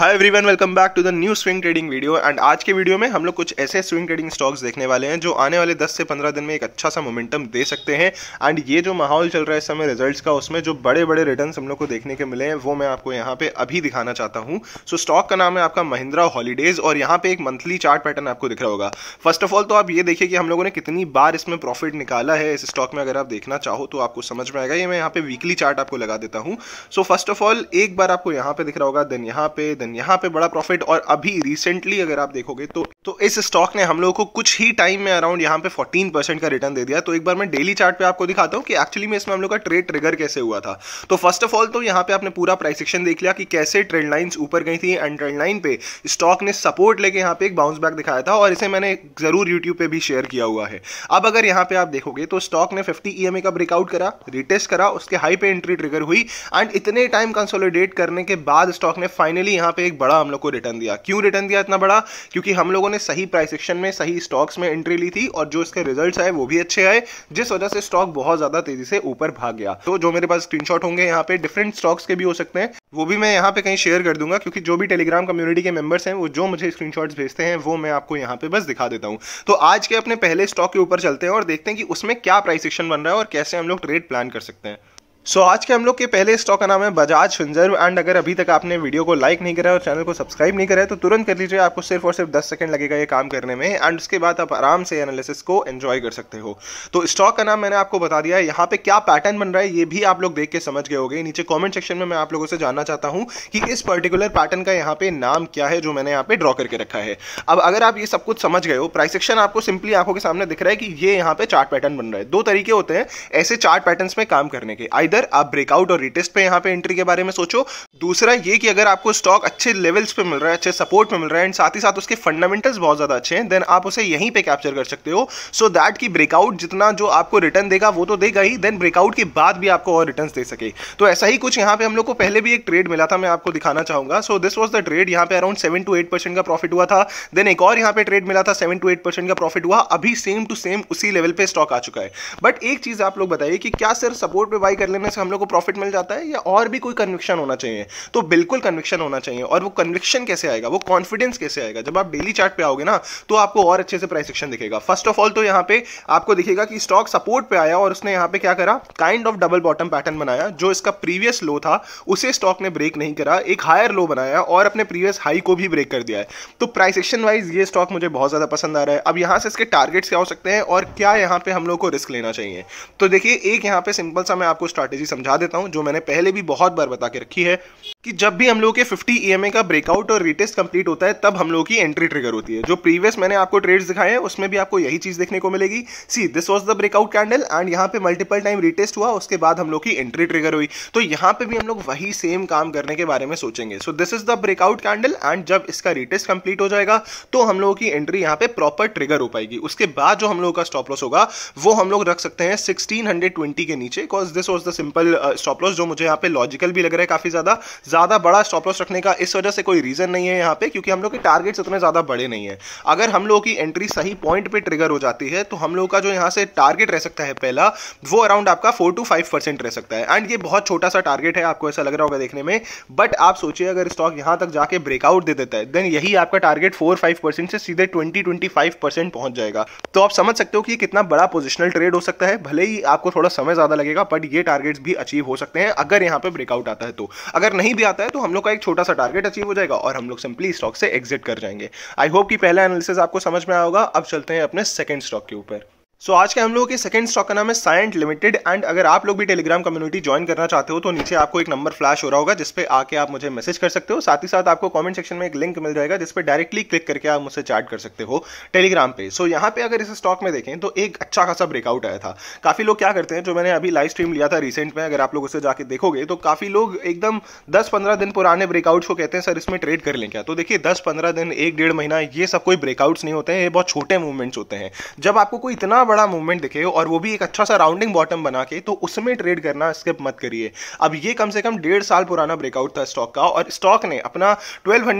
hi everyone welcome back to the new swing trading video and आज के video में हम लोग कुछ ऐसे स्विंग ट्रेडिंग स्टॉक्स देखने वाले हैं जो आने वाले 10 से 15 दिन में एक अच्छा सा मोमेंटम दे सकते हैं एंड ये जो माहौल चल रहा है इस समय रिजल्ट्स का उसमें जो बड़े बड़े रिटर्न हम लोग को देखने के मिले हैं वो मैं आपको यहाँ पे अभी दिखाना चाहता हूँ सो so, स्टॉक का नाम है आपका महिंद्रा हॉलीडेज और यहाँ पे एक मंथली चार्ट पैटर्न आपको दिख रहा होगा फर्स्ट ऑफ ऑल तो आप ये देखिए कि हम लोगों ने कितनी बार इसमें प्रॉफिट निकाला है इस स्टॉक में अगर आप देखना चाहो तो आपको समझ में आएगा ये मैं यहाँ पे वीकली चार्ट आपको लगा देता हूँ सो फर्स्ट ऑफ ऑल एक बार आपको यहाँ पे दिख रहा होगा देन यहाँ पे देन रीजन यहाँ पे बड़ा प्रॉफिट और अभी रिसेंटली अगर आप देखोगे तो तो इस स्टॉक ने हम लोगों को कुछ ही टाइम में अराउंड यहाँ पे 14 परसेंट का रिटर्न दे दिया तो एक बार मैं डेली चार्ट पे आपको दिखाता हूँ कि एक्चुअली में इसमें हम लोग का ट्रेड ट्रिगर कैसे हुआ था तो फर्स्ट ऑफ ऑल तो यहाँ पे आपने पूरा प्राइस सेक्शन देख लिया कि कैसे ट्रेड लाइन्स ऊपर गई थी एंड ट्रेड लाइन पे स्टॉक ने सपोर्ट लेके यहाँ पे एक बाउंस बैक दिखाया था और इसे मैंने जरूर यूट्यूब पर भी शेयर किया हुआ है अब अगर यहाँ पे आप देखोगे तो स्टॉक ने फिफ्टी ई का ब्रेकआउट करा रिटेस्ट करा उसके हाई पे एंट्री ट्रिगर हुई एंड इतने टाइम कंसोलिडेट करने के बाद स्टॉक ने फाइनली यहाँ पे पे एक बड़ा हम लोग को रिटर्न दिया क्यों रिटर्न दिया इतना बड़ा क्योंकि हम लोगों ने सही प्राइस एक्शन में सही स्टॉक्स में एंट्री ली थी और जो इसके रिजल्ट आए वो भी अच्छे आए जिस वजह से स्टॉक बहुत ज्यादा तेजी से ऊपर भाग गया तो जो मेरे पास स्क्रीन होंगे यहाँ पे डिफरेंट स्टॉक्स के भी हो सकते हैं वो भी मैं यहाँ पे कहीं शेयर कर दूंगा क्योंकि जो भी टेलीग्राम कम्युनिटी के मेंबर्स हैं वो जो मुझे स्क्रीन भेजते हैं वो मैं आपको यहाँ पे बस दिखा देता हूँ तो आज के अपने पहले स्टॉक के ऊपर चलते हैं और देखते हैं कि उसमें क्या प्राइस एक्शन बन रहा है और कैसे हम लोग ट्रेड प्लान कर सकते हैं सो so, आज के हम लोग के पहले स्टॉक का नाम है बजाज फिंजर्व एंड अगर अभी तक आपने वीडियो को लाइक नहीं करा और चैनल को सब्सक्राइब नहीं करा है तो तुरंत कर लीजिए आपको सिर्फ और सिर्फ 10 सेकंड लगेगा ये काम करने में एंड उसके बाद आप आराम से एनालिसिस को एंजॉय कर सकते हो तो स्टॉक का नाम मैंने आपको बता दिया है यहाँ पे क्या पैटर्न बन रहा है ये भी आप लोग देख के समझ गए गए नीचे कॉमेंट सेक्शन में मैं आप लोगों से जानना चाहता हूँ कि इस पर्टिकुलर पैटर्न का यहाँ पे नाम क्या है जो मैंने यहाँ पे ड्रॉ करके रखा है अब अगर आप ये सब कुछ समझ गए हो प्राइस सेक्शन आपको सिंपली आंखों के सामने दिख रहा है कि ये यहाँ पे चार्ट पैटर्न बन रहा है दो तरीके होते हैं ऐसे चार्ट पैटर्न में काम करने के आइदर अगर आप ब्रेकआउट और रिटेस्ट पे यहाँ पे एंट्री के बारे में सोचो दूसरा ये कि अगर आपको स्टॉक अच्छे लेवल्स पे मिल रहा है अच्छे सपोर्ट पे मिल रहा है एंड साथ ही साथ उसके फंडामेंटल्स बहुत ज़्यादा अच्छे हैं देन आप उसे यहीं पे कैप्चर कर सकते हो सो so दैट की ब्रेकआउट जितना जो आपको रिटर्न देगा वो तो देगा ही देन ब्रेकआउट के बाद भी आपको और रिटर्न दे सके तो ऐसा ही कुछ यहाँ पे हम लोग को पहले भी एक ट्रेड मिला था मैं आपको दिखाना चाहूंगा so this was the trade यहाँ पे around seven to eight percent का प्रॉफिट हुआ था देन एक और यहाँ पे ट्रेड मिला था सेवन टू एट परसेंट का प्रॉफिट हुआ अभी सेम टू सेम उसी लेवल पे स्टॉक आ चुका है बट एक चीज आप लोग बताइए कि क्या सिर्फ सपोर्ट पे बाई करने करने से हम लोग को प्रॉफिट मिल जाता है या और भी कोई कन्विक्शन होना चाहिए तो बिल्कुल कन्विक्शन होना चाहिए और वो कन्विक्शन कैसे आएगा वो कॉन्फिडेंस कैसे आएगा जब आप डेली चार्ट पे आओगे ना तो आपको और अच्छे से प्राइस एक्शन दिखेगा फर्स्ट ऑफ ऑल तो यहाँ पे आपको दिखेगा कि स्टॉक सपोर्ट पे आया और उसने यहाँ पे क्या करा kind of double bottom pattern बनाया जो इसका प्रीवियस लो था उसे स्टॉक ने ब्रेक नहीं करा एक हायर लो बनाया और अपने प्रीवियस हाई को भी ब्रेक कर दिया है तो प्राइस एक्शन वाइज ये स्टॉक मुझे बहुत ज़्यादा पसंद आ रहा है अब यहाँ से इसके टारगेट्स क्या हो सकते हैं और क्या यहाँ पे हम लोग को रिस्क लेना चाहिए तो देखिए एक यहाँ पे सिंपल सा मैं आपको स्टार्ट स्ट्रैटेजी समझा देता हूँ जो मैंने पहले भी बहुत बार बता के रखी है कि जब भी हम लोग के 50 ई e का ब्रेकआउट और रिटेस्ट कंप्लीट होता है तब हम लोग की एंट्री ट्रिगर होती है जो प्रीवियस मैंने आपको ट्रेड्स दिखाए हैं उसमें भी आपको यही चीज देखने को मिलेगी see this was the breakout candle and यहाँ पे मल्टीपल टाइम रिटेस्ट हुआ उसके बाद हम लोग की एंट्री ट्रिगर हुई तो यहाँ पे भी हम लोग वही सेम काम करने के बारे में सोचेंगे so this is the breakout candle and जब इसका रिटेस्ट कंप्लीट हो जाएगा तो हम लोगों की एंट्री यहाँ पे प्रॉपर ट्रिगर हो पाएगी उसके बाद जो हम लोगों का स्टॉप लॉस होगा वो हम लोग रख सकते हैं सिक्सटीन के नीचे because this was the simple stop loss जो मुझे यहाँ पे लॉजिकल भी लग रहा है काफ़ी ज़्यादा ज़्यादा बड़ा स्टॉप लॉस रखने का इस वजह से कोई रीज़न नहीं है यहाँ पे क्योंकि हम लोग के टारगेट्स इतने ज़्यादा बड़े नहीं है अगर हम लोगों की एंट्री सही पॉइंट पे ट्रिगर हो जाती है तो हम लोगों का जो यहाँ से टारगेट रह सकता है पहला वो अराउंड आपका फोर टू फाइव परसेंट रह सकता है एंड ये बहुत छोटा सा टारगेट है आपको ऐसा लग रहा होगा देखने में बट आप सोचिए अगर स्टॉक यहाँ तक जाके ब्रेकआउट दे देता है देन यही आपका टारगेट फोर फाइव परसेंट से सीधे ट्वेंटी ट्वेंटी फाइव परसेंट पहुंच जाएगा तो आप समझ सकते हो कि कितना बड़ा पोजिशनल ट्रेड हो सकता है भले ही आपको थोड़ा समय ज़्यादा लगेगा बट ये टारगेट टारगेट्स भी अचीव हो सकते हैं अगर यहाँ पे ब्रेकआउट आता है तो अगर नहीं भी आता है तो हम लोग का एक छोटा सा टारगेट अचीव हो जाएगा और हम लोग सिंपली स्टॉक से एग्जिट कर जाएंगे आई होप कि पहला एनालिसिस आपको समझ में आया होगा अब चलते हैं अपने सेकेंड स्टॉक के ऊपर सो so, आज के हम लोगों के सेकंड स्टॉक का नाम है साइंट लिमिटेड एंड अगर आप लोग भी टेलीग्राम कम्युनिटी ज्वाइन करना चाहते हो तो नीचे आपको एक नंबर फ्लैश हो रहा होगा जिसपे आके आप मुझे मैसेज कर सकते हो साथ ही साथ आपको कमेंट सेक्शन में एक लिंक मिल जाएगा जिसपे डायरेक्टली क्लिक करके आप मुझसे चैट कर सकते हो टेलीग्राम पे सो so, यहाँ पे अगर इस स्टॉक में देखें तो एक अच्छा खासा ब्रेकआउट आया था काफी लोग क्या करते हैं जो मैंने अभी लाइव स्ट्रीम लिया था रिसेंट में अगर आप लोग उसे जाके देखोगे तो काफी लोग एकदम दस पंद्रह दिन पुराने ब्रेकआउट्स को कहते हैं सर इसमें ट्रेड कर लें क्या तो देखिए दस पंद्रह दिन एक डेढ़ महीना ये सब कोई ब्रेकआउट्स नहीं होते हैं ये बहुत छोटे मूवमेंट्स होते हैं जब आपको कोई इतना बड़ा मूवमेंट दिखे और वो भी एक अच्छा सा राउंडिंग बॉटम बना के तो उसमें ट्रेड करना स्किप मत करिए अब ये कम से कम डेढ़ साल पुराना ब्रेकआउट था स्टॉक का और स्टॉक ने अपना ट्वेल्व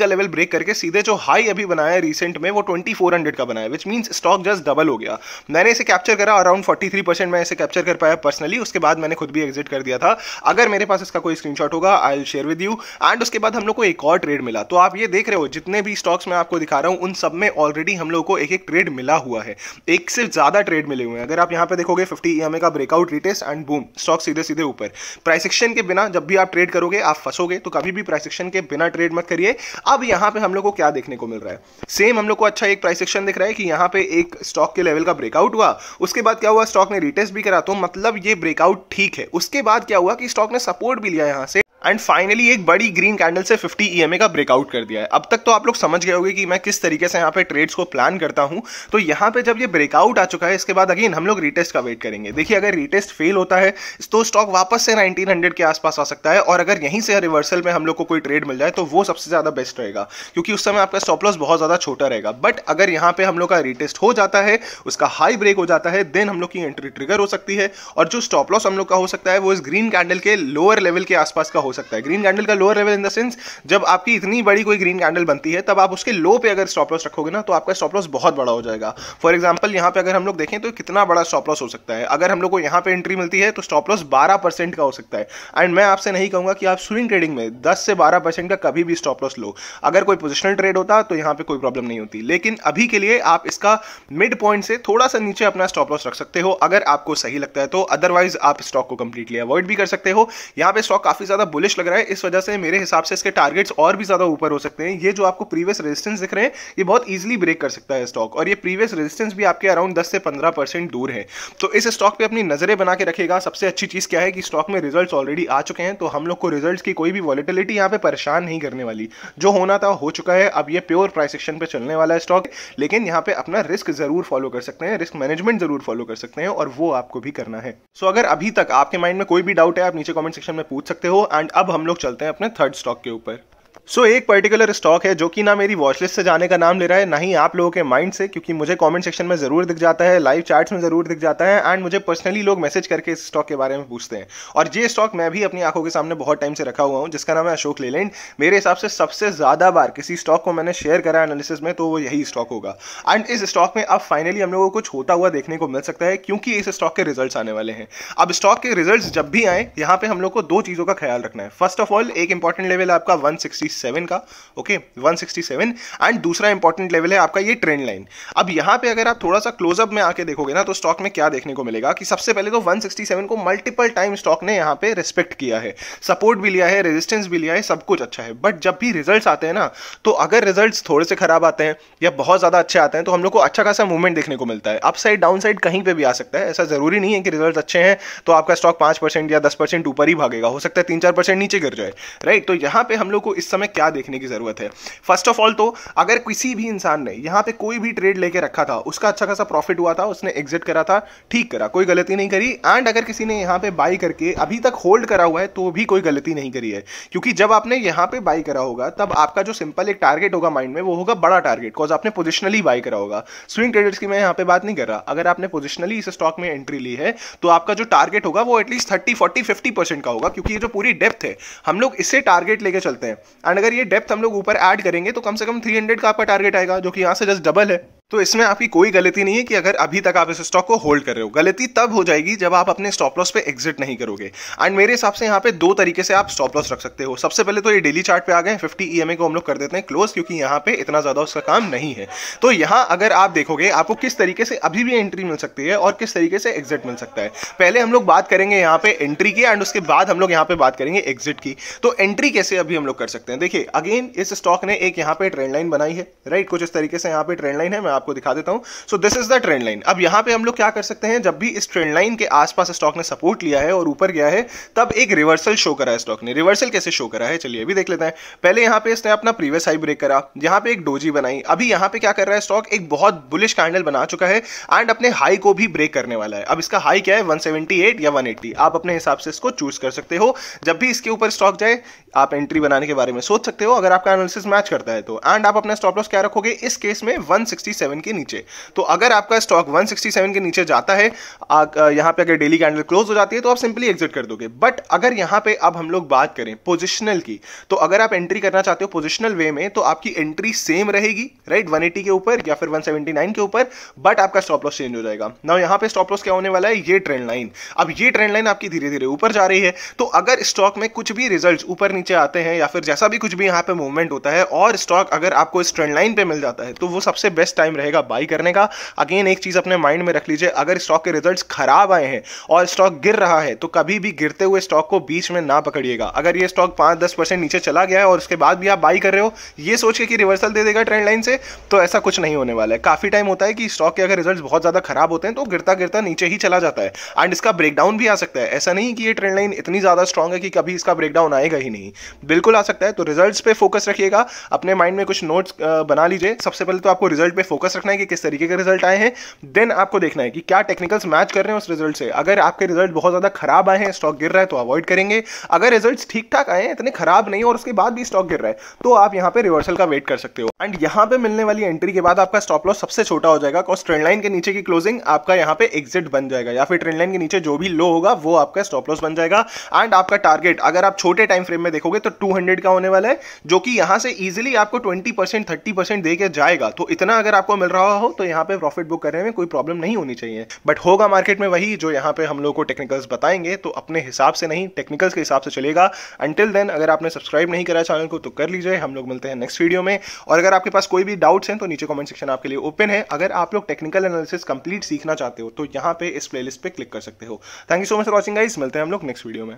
का लेवल ब्रेक करके सीधे जो हाई अभी बनाया रिसेंट में वो ट्वेंटी का बनाया which means stock just double हो गया मैंने इसे कैप्चर करा अराउंड फोर्टी परसेंट मैं इसे कैप्चर कर पाया पर्सनली उसके बाद मैंने खुद भी एग्जिट कर दिया था अगर मेरे पास इसका कोई स्क्रीनशॉट होगा I will share with you and उसके बाद हम लोग को एक और ट्रेड मिला तो आप ये देख रहे हो जितने भी स्टॉक्स मैं आपको दिखा रहा हूं उन सब में ऑलरेडी हम लोग को एक एक ट्रेड मिला हुआ है एक सिर्फ ज़्यादा ट्रेड मिले हुए हैं अगर आप यहाँ पे देखोगे फिफ्टी ई का breakout retest and boom stock सीधे सीधे ऊपर प्राइस एक्शन के बिना जब भी आप ट्रेड करोगे आप फंसोगे तो कभी भी प्राइस एक्शन के बिना ट्रेड मत करिए अब यहाँ पे हम लोग को क्या देखने को मिल रहा है सेम हम लोग को अच्छा एक प्राइस एक्शन दिख रहा है कि यहाँ पे एक स्टॉक के लेवल का ब्रेकआउट हुआ उसके बाद क्या हुआ स्टॉक ने रिटेस्ट भी करा तो मतलब ये ब्रेकआउट ठीक है उसके बाद क्या हुआ कि स्टॉक ने सपोर्ट भी लिया यहाँ से एंड फाइनली एक बड़ी ग्रीन कैंडल से 50 ई का ब्रेकआउट कर दिया है अब तक तो आप लोग समझ गए होंगे कि मैं किस तरीके से यहाँ पे ट्रेड्स को प्लान करता हूँ तो यहाँ पे जब ये ब्रेकआउट आ चुका है इसके बाद अगेन हम लोग रिटेस्ट का वेट करेंगे देखिए अगर रिटेस्ट फेल होता है तो स्टॉक वापस से नाइनटीन के आसपास आ सकता है और अगर यहीं से रिवर्सल में हम लोग को कोई ट्रेड मिल जाए तो वो सबसे ज़्यादा बेस्ट रहेगा क्योंकि उस समय आपका स्टॉप लॉस बहुत ज़्यादा छोटा रहेगा बट अगर यहाँ पे हम लोग का रिटेस्ट हो जाता है उसका हाई ब्रेक हो जाता है देन हम लोग की एंट्री ट्रिगर हो सकती है और जो स्टॉप लॉस हम लोग का हो सकता है वो इस ग्रीन कैंडल के लोअर लेवल के आसपास का हो सकता है ग्रीन कैंडल का lower level in the sense जब आपकी इतनी बड़ी कोई ग्रीन कैंडल बनती है तब आप उसके लो पे अगर स्टॉप लॉस रखोगे ना तो आपका स्टॉप लॉस बहुत बड़ा हो जाएगा फॉर एग्जाम्पल यहाँ पे अगर हम लोग देखें तो कितना बड़ा स्टॉप लॉस हो सकता है अगर हम लोग को यहाँ पे एंट्री मिलती है तो स्टॉप लॉस बारह का हो सकता है एंड मैं आपसे नहीं कहूँगा कि आप स्विंग ट्रेडिंग में दस से बारह का कभी भी स्टॉप लॉस लो अगर कोई पोजिशनल ट्रेड होता तो यहाँ पे कोई प्रॉब्लम नहीं होती लेकिन अभी के लिए आप इसका मिड पॉइंट से थोड़ा सा नीचे अपना स्टॉप लॉस रख सकते हो अगर आपको सही लगता है तो अदरवाइज आप स्टॉक को कंप्लीटली अवॉइड भी कर सकते हो यहाँ पे स्टॉक काफी ज्यादा बुलिश लग रहा है इस वजह से मेरे हिसाब से इसके टारगेट्स और भी ज़्यादा ऊपर हो सकते हैं ये जो आपको प्रीवियस रेजिस्टेंस दिख रहे हैं ये बहुत ईजिली ब्रेक कर सकता है स्टॉक और ये प्रीवियस रेजिस्टेंस भी आपके अराउंड दस से पंद्रह परसेंट दूर है तो इस स्टॉक पर अपनी नज़रें बना के रखेगा सबसे अच्छी चीज़ क्या है कि स्टॉक में रिजल्ट ऑलरेडी आ चुके हैं तो हम लोग को रिजल्ट की कोई भी वॉलिटिलिटी यहाँ पे परेशान नहीं करने वाली जो होना था हो चुका है अब ये प्योर प्राइस एक्शन पे चलने वाला है स्टॉक लेकिन यहाँ पे अपना रिस्क जरूर फॉलो कर सकते हैं रिस्क मैनेजमेंट जरूर फॉलो कर सकते हैं और वो आपको भी करना है सो so, अगर अभी तक आपके माइंड में कोई भी डाउट है आप नीचे कमेंट सेक्शन में पूछ सकते हो एंड अब हम लोग चलते हैं अपने थर्ड स्टॉक के ऊपर सो so, एक पर्टिकुलर स्टॉक है जो कि ना मेरी वॉचलिस्ट से जाने का नाम ले रहा है ना ही आप लोगों के माइंड से क्योंकि मुझे कमेंट सेक्शन में ज़रूर दिख जाता है लाइव चार्ट्स में ज़रूर दिख जाता है एंड मुझे पर्सनली लोग मैसेज करके इस स्टॉक के बारे में पूछते हैं और ये स्टॉक मैं भी अपनी आंखों के सामने बहुत टाइम से रखा हुआ हूँ जिसका नाम है अशोक लेलैंड मेरे हिसाब से सबसे ज़्यादा बार किसी स्टॉक को मैंने शेयर करा एनालिसिस में तो वो यही स्टॉक होगा एंड इस स्टॉक में अब फाइनली हम लोगों को कुछ होता हुआ देखने को मिल सकता है क्योंकि इस स्टॉक के रिजल्ट आने वाले हैं अब स्टॉक के रिजल्ट जब भी आए यहाँ पे हम लोग को दो चीज़ों का ख्याल रखना है फर्स्ट ऑफ ऑल एक इंपॉर्टेंट लेवल आपका वन सिक्सटी 167 का ओके okay, 167 एंड दूसरा इंपॉर्टेंट लेवल है आपका ये ट्रेंड लाइन अब यहां पे अगर आप थोड़ा सा क्लोजअप में आके देखोगे ना तो स्टॉक में क्या देखने को मिलेगा कि सबसे पहले तो 167 को मल्टीपल टाइम स्टॉक ने यहां पे रिस्पेक्ट किया है सपोर्ट भी लिया है रेजिस्टेंस भी लिया है सब कुछ अच्छा है बट जब भी रिजल्ट आते हैं ना तो अगर रिजल्ट थोड़े से खराब आते हैं या बहुत ज़्यादा अच्छे आते हैं तो हम लोग को अच्छा खासा मूवमेंट देखने को मिलता है अपसाइड साइड कहीं पर भी आ सकता है ऐसा जरूरी नहीं है कि रिजल्ट अच्छे हैं तो आपका स्टॉक पांच या दस ऊपर ही भागेगा हो सकता है तीन चार नीचे गिर जाए राइट तो यहां पर हम लोग को इस समय हमें क्या देखने की ज़रूरत है फर्स्ट ऑफ ऑल तो अगर किसी भी इंसान ने यहाँ पे कोई भी ट्रेड लेके रखा था उसका अच्छा खासा प्रॉफिट हुआ था उसने एग्जिट करा था ठीक करा कोई गलती नहीं करी एंड अगर किसी ने यहाँ पे बाई करके अभी तक होल्ड करा हुआ है तो भी कोई गलती नहीं करी है क्योंकि जब आपने यहाँ पे बाई करा होगा तब आपका जो सिंपल एक टारगेट होगा माइंड में वो होगा बड़ा टारगेट बिकॉज आपने पोजिशनली बाई करा होगा स्विंग ट्रेडर्स की मैं यहाँ पे बात नहीं कर रहा अगर आपने पोजिशनली इस स्टॉक में एंट्री ली है तो आपका जो टारगेट होगा वो at least thirty forty fifty percent का होगा क्योंकि ये जो पूरी डेप्थ है हम लोग इसे टारगेट लेके चलते हैं एंड अगर ये डेप्थ हम लोग ऊपर ऐड करेंगे तो कम से कम 300 का आपका टारगेट आएगा जो कि यहाँ से जस्ट डबल है तो इसमें आपकी कोई गलती नहीं है कि अगर अभी तक आप इस स्टॉक को होल्ड कर रहे हो गलती तब हो जाएगी जब आप अपने स्टॉप लॉस पे एग्जिट नहीं करोगे एंड मेरे हिसाब से यहाँ पे दो तरीके से आप स्टॉप लॉस रख सकते हो सबसे पहले तो ये डेली चार्ट पे आ गए 50 ईएमए को हम लोग कर देते हैं क्लोज क्योंकि यहाँ पे इतना ज़्यादा उसका काम नहीं है तो यहाँ अगर आप देखोगे आपको किस तरीके से अभी भी एंट्री मिल सकती है और किस तरीके से एग्जिट मिल सकता है पहले हम लोग बात करेंगे यहाँ पे एंट्री की एंड उसके बाद हम लोग यहाँ पे बात करेंगे एग्जिट की तो एंट्री कैसे अभी हम लोग कर सकते हैं देखिए अगेन इस स्टॉक ने एक यहाँ पे ट्रेंड लाइन बनाई है राइट कुछ इस तरीके से यहाँ पे ट्रेंड लाइन है मैं आपको दिखा देता हूं so this is the trend line अब यहां पे हम लोग क्या कर सकते हैं जब भी इस ट्रेंड लाइन के आसपास स्टॉक ने सपोर्ट लिया है और ऊपर गया है तब एक रिवर्सल शो करा है स्टॉक ने रिवर्सल कैसे शो करा है चलिए अभी देख लेते हैं पहले यहां पे इसने अपना प्रीवियस हाई ब्रेक करा यहां पे एक डोजी बनाई अभी यहां पे क्या कर रहा है स्टॉक एक बहुत बुलिश कैंडल बना चुका है एंड अपने हाई को भी ब्रेक करने वाला है अब इसका हाई क्या है 178 या 180 आप अपने हिसाब से इसको चूज कर सकते हो जब भी इसके ऊपर स्टॉक जाए आप एंट्री बनाने के बारे में सोच सकते हो अगर आपका एनालिसिस मैच करता है तो एंड आप अपना स्टॉप लॉस क्या रखोगे इस केस में 167 167 के नीचे तो अगर आपका स्टॉक 167 के नीचे जाता है यहाँ पे अगर डेली कैंडल क्लोज हो जाती है तो आप सिंपली एग्जिट कर दोगे बट अगर यहाँ पे अब हम लोग बात करें पोजिशनल की तो अगर आप एंट्री करना चाहते हो पोजिशनल वे में तो आपकी एंट्री सेम रहेगी राइट वन के ऊपर या फिर वन के ऊपर बट आपका स्टॉप लॉस चेंज हो जाएगा ना यहाँ पे स्टॉप लॉस क्या होने वाला है ये ट्रेंड लाइन अब ये ट्रेंड लाइन आपकी धीरे धीरे ऊपर जा रही है तो अगर स्टॉक में कुछ भी रिजल्ट ऊपर नीचे आते हैं या फिर जैसा भी कुछ भी यहाँ पे मूवमेंट होता है और स्टॉक अगर आपको इस ट्रेंड लाइन पे मिल जाता है तो वो सबसे बेस्ट टाइम टाइम रहेगा बाई करने का अगेन एक चीज़ अपने माइंड में रख लीजिए अगर स्टॉक के रिजल्ट खराब आए हैं और स्टॉक गिर रहा है तो कभी भी गिरते हुए स्टॉक को बीच में ना पकड़िएगा अगर ये स्टॉक पांच दस परसेंट नीचे चला गया है और उसके बाद भी आप बाई कर रहे हो ये सोच के कि रिवर्सल दे देगा ट्रेंड लाइन से तो ऐसा कुछ नहीं होने वाला है काफ़ी टाइम होता है कि स्टॉक के अगर रिजल्ट बहुत ज़्यादा खराब होते हैं तो गिरता गिरता नीचे ही चला जाता है एंड इसका ब्रेकडाउन भी आ सकता है ऐसा नहीं कि ये ट्रेंड लाइन इतनी ज़्यादा स्ट्रॉग है कि कभी इसका ब्रेकडाउन आएगा ही नहीं बिल्कुल आ सकता है तो रिजल्ट पे फोकस रखिएगा अपने माइंड में कुछ नोट्स बना लीजिए सबसे पहले तो आपको रिजल्ट पे फोकस फोकस रखना है कि किस तरीके के रिजल्ट आए हैं देन आपको देखना है कि क्या टेक्निकल्स मैच कर रहे हैं उस रिजल्ट से अगर आपके रिजल्ट बहुत ज़्यादा खराब आए हैं स्टॉक गिर रहा है तो अवॉइड करेंगे अगर रिजल्ट ठीक ठाक आए हैं इतने खराब नहीं और उसके बाद भी स्टॉक गिर रहा है तो आप यहाँ पे रिवर्सल का वेट कर सकते हो एंड यहाँ पे मिलने वाली एंट्री के बाद आपका स्टॉप लॉस सबसे छोटा हो जाएगा और ट्रेंड लाइन के नीचे की क्लोजिंग आपका यहाँ पे एग्जिट बन जाएगा या फिर ट्रेंड लाइन के नीचे जो भी लो होगा वो आपका स्टॉप लॉस बन जाएगा एंड आपका टारगेट अगर आप छोटे टाइम फ्रेम में देखोगे तो 200 का होने वाला है जो कि यहाँ से इजिली आपको 20 परसेंट थर्टी दे के जाएगा तो इतना अगर आपको आपको मिल रहा हो तो यहाँ पे प्रॉफिट बुक करने में कोई प्रॉब्लम नहीं होनी चाहिए बट होगा मार्केट में वही जो यहाँ पे हम लोग को टेक्निकल्स बताएंगे तो अपने हिसाब से नहीं टेक्निकल्स के हिसाब से चलेगा अंटिल देन अगर आपने सब्सक्राइब नहीं करा चैनल को तो कर लीजिए हम लोग मिलते हैं नेक्स्ट वीडियो में और अगर आपके पास कोई भी डाउट्स हैं तो नीचे कॉमेंट सेक्शन आपके लिए ओपन है अगर आप लोग टेक्निकल एनालिसिस कंप्लीट सीखना चाहते हो तो यहाँ पे इस प्लेलिस्ट पे क्लिक कर सकते हो thank you so much for watching guys मिलते हैं हम लोग नेक्स्ट वीडियो में